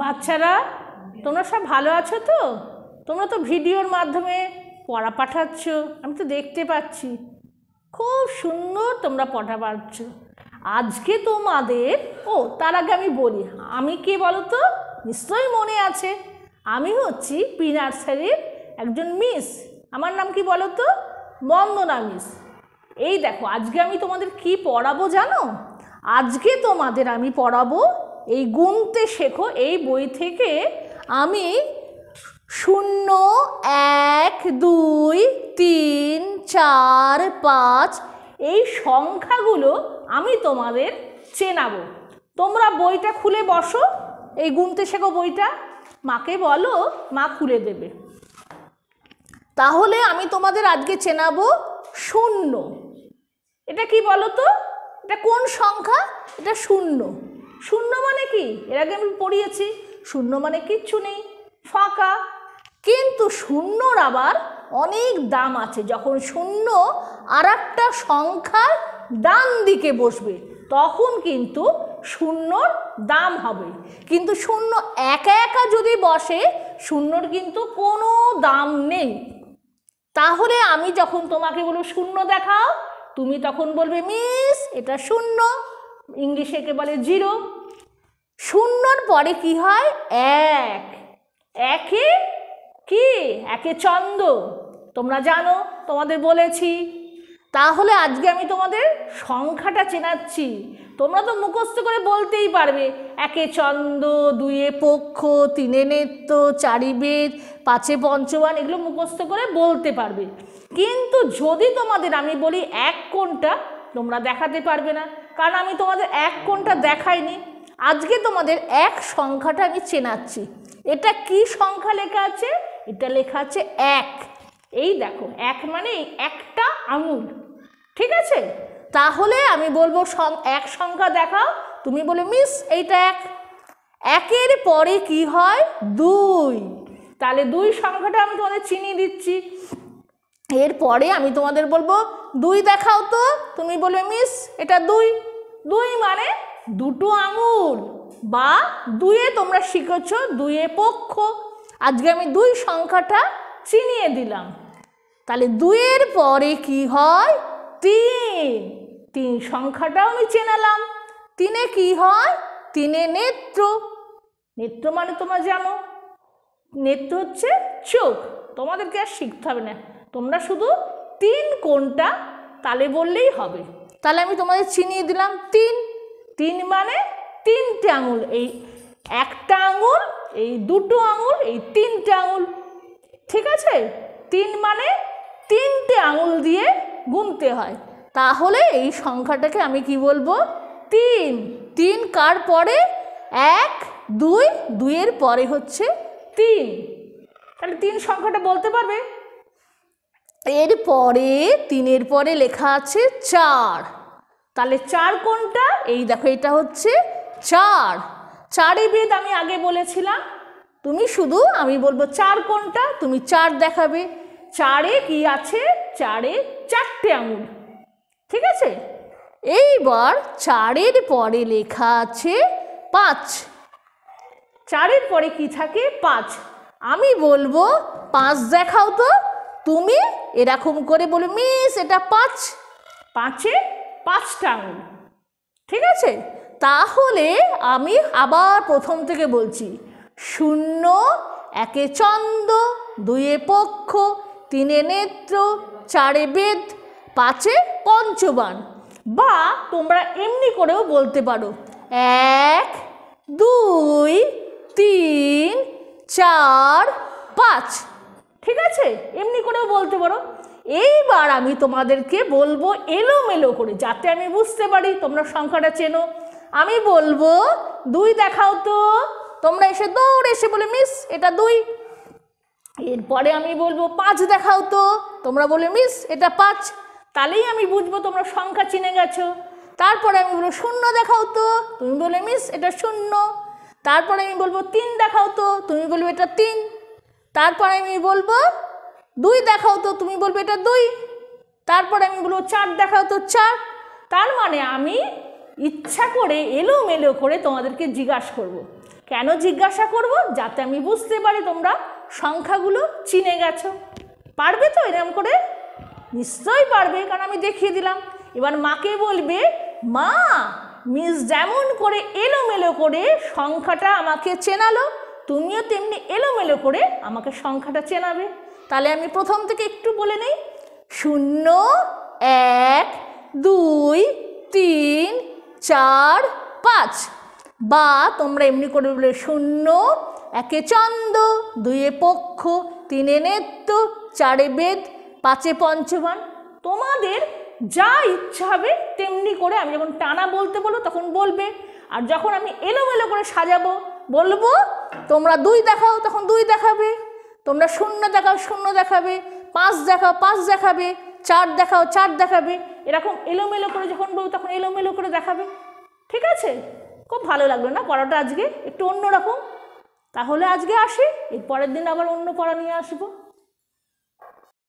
বাচ্চারা তোমরা সব ভালো আছো তো তোমরা তো ভিডিওর মাধ্যমে পড়া পাঠাচ্ছ আমি তো দেখতে পাচ্ছি খুব সুন্দর তোমরা পড়া পাচ্ছ আজকে তোমাদের ও তার আগে আমি বলি আমি কে বলো তো নিশ্চয়ই মনে আছে আমি হচ্ছি পি নার্সারির একজন মিস আমার নাম কি বলো তো বন্দনা মিস এই দেখো আজকে আমি তোমাদের কি পড়াবো জানো আজকে তোমাদের আমি পড়াবো এই গুনতে শেখো এই বই থেকে আমি শূন্য এক দুই তিন চার পাঁচ এই সংখ্যাগুলো আমি তোমাদের চেনাবো তোমরা বইটা খুলে বসো এই গুনতে শেখো বইটা মাকে বলো মা খুলে দেবে তাহলে আমি তোমাদের আজকে চেনাবো শূন্য এটা কি বলো তো এটা কোন সংখ্যা এটা শূন্য শূন্য মানে কি এর আগে আমি পড়িয়েছি শূন্য মানে কিচ্ছু নেই ফাঁকা কিন্তু শূন্যর আবার অনেক দাম আছে যখন শূন্য আর একটা সংখ্যার ডান দিকে বসবে তখন কিন্তু শূন্যর দাম হবে কিন্তু শূন্য একা একা যদি বসে শূন্যর কিন্তু কোনো দাম নেই তাহলে আমি যখন তোমাকে বলবো শূন্য দেখাও তুমি তখন বলবে মিস এটা শূন্য ইংলিশে একে বলে জিরো শূন্যর পরে কি হয় এক একে কি একে চন্দ তোমরা জানো তোমাদের বলেছি তাহলে আজকে আমি তোমাদের সংখ্যাটা চেনাচ্ছি তোমরা তো মুখস্থ করে বলতেই পারবে একে চন্দ দুয়ে পক্ষ তিনে নেত্য চারি বেদ পাঁচে পঞ্চবান এগুলো মুখস্থ করে বলতে পারবে কিন্তু যদি তোমাদের আমি বলি এক কোনটা তোমরা দেখাতে পারবে না কারণ আমি তোমাদের এক কোনটা দেখাইনি আজকে তোমাদের এক সংখ্যাটা আমি চেনাচ্ছি এটা কি সংখ্যা লেখা আছে এটা লেখা আছে এক এই দেখো এক মানে একটা আঙুল ঠিক আছে তাহলে আমি বলবো এক সংখ্যা দেখাও তুমি বলে মিস এইটা এক একের পরে কি হয় দুই তাহলে দুই সংখ্যাটা আমি তোমাদের চিনিয়ে দিচ্ছি এরপরে আমি তোমাদের বলবো দুই দেখাও তো তুমি বলবে মিস এটা দুই দুই মানে দুটো আঙুল বা দুয়ে তোমরা শিখেছ দুয়ে পক্ষ আজকে আমি দুই সংখ্যাটা চিনিয়ে দিলাম তাহলে দুয়ের পরে কি হয় তিন তিন সংখ্যাটাও আমি চেনালাম তিনে কি হয় তিনে নেত্র নেত্র মানে তোমরা জানো নেত্র হচ্ছে চোখ তোমাদেরকে আর শিখতে হবে না তোমরা শুধু তিন কোনটা তালে বললেই হবে তাহলে আমি তোমাদের চিনিয়ে দিলাম তিন তিন মানে তিনটে আঙুল এই একটা আঙুল এই দুটো আঙুল এই তিনটে আঙুল ঠিক আছে তিন মানে তিনটে আঙুল দিয়ে গুনতে হয় তাহলে এই সংখ্যাটাকে আমি কি বলবো তিন তিন কার পরে এক দুই দুইয়ের পরে হচ্ছে তিন তাহলে তিন সংখ্যাটা বলতে পারবে এর পরে তিনের পরে লেখা আছে চার তাহলে চার কোনটা এই দেখো এটা হচ্ছে চার চারে বেদ আমি আগে বলেছিলাম তুমি শুধু আমি বলবো চার কোনটা তুমি চার দেখাবে চারে কি আছে চারে চারটে আঙুল ঠিক আছে এইবার চারের পরে লেখা আছে পাঁচ চারের পরে কি থাকে পাঁচ আমি বলবো পাঁচ দেখাও তো তুমি এরকম করে বলবে মিস এটা পাঁচ পাঁচে পাঁচটা আঙুল ঠিক আছে তাহলে আমি আবার প্রথম থেকে বলছি শূন্য একে চন্দ দুয়ে পক্ষ তিনে নেত্র চারে বেদ পাঁচে পঞ্চবান বা তোমরা এমনি করেও বলতে পারো এক দুই তিন চার পাঁচ ঠিক আছে এমনি করেও বলতে পারো এইবার আমি তোমাদেরকে বলবো এলোমেলো করে যাতে আমি বুঝতে পারি তোমরা সংখ্যাটা চেনো আমি বলবো দুই দেখাও তো তোমরা এসে দৌড় এসে বলে মিস এটা দুই এরপরে আমি বলবো পাঁচ দেখাও তো তোমরা বলে মিস এটা পাঁচ তাহলেই আমি বুঝবো তোমরা সংখ্যা চিনে গেছো তারপরে আমি বলবো শূন্য দেখাও তো তুমি বলে মিস এটা শূন্য তারপরে আমি বলবো তিন দেখাও তো তুমি বলবে এটা তিন তারপরে আমি বলবো দুই দেখাও তো তুমি বলবে এটা দুই তারপরে আমি বলবো চার দেখাও তো চার তার মানে আমি ইচ্ছা করে এলোমেলো করে তোমাদেরকে জিজ্ঞাসা করব। কেন জিজ্ঞাসা করব যাতে আমি বুঝতে পারি তোমরা সংখ্যাগুলো চিনে গেছো পারবে তো এরম করে নিশ্চয়ই পারবে কারণ আমি দেখিয়ে দিলাম এবার মাকে বলবে মা মিস যেমন করে এলোমেলো করে সংখ্যাটা আমাকে চেনালো তুমিও তেমনি এলোমেলো করে আমাকে সংখ্যাটা চেনাবে তাহলে আমি প্রথম থেকে একটু বলে নেই শূন্য এক দুই তিন চার পাঁচ বা তোমরা এমনি করে বলে শূন্য একে চন্দ দুয়ে পক্ষ তিনে নেত্য চারে বেদ পাঁচে পঞ্চবান তোমাদের যা ইচ্ছা হবে তেমনি করে আমি যখন টানা বলতে বলো তখন বলবে আর যখন আমি এলোমেলো করে সাজাবো বলবো তোমরা দুই দেখাও তখন দুই দেখাবে তোমরা শূন্য দেখাও শূন্য দেখাবে পাঁচ দেখাও পাঁচ দেখাবে চার দেখাও চার দেখাবে এরকম এলোমেলো করে যখন বলবো তখন এলোমেলো করে দেখাবে ঠিক আছে খুব ভালো লাগলো না পড়াটা আজকে একটু অন্যরকম তাহলে আজকে আসি এর পরের দিন আবার অন্য পড়া নিয়ে আসবো